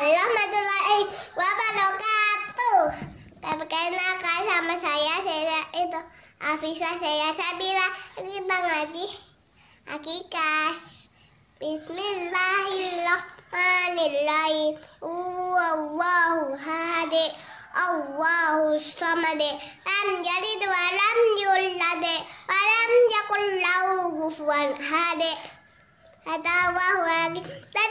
warahmatullahi wabarakatuh. Perkenalkan sama saya, saya itu Afisa saya Sabila. Kita ngaji akikas, Bismillahirrahmanirrahim. Wallahu hadi. Allahu samad. Lam yalid wa lam yulad wa lam yakul lahu kufuwan hadi. Hada wa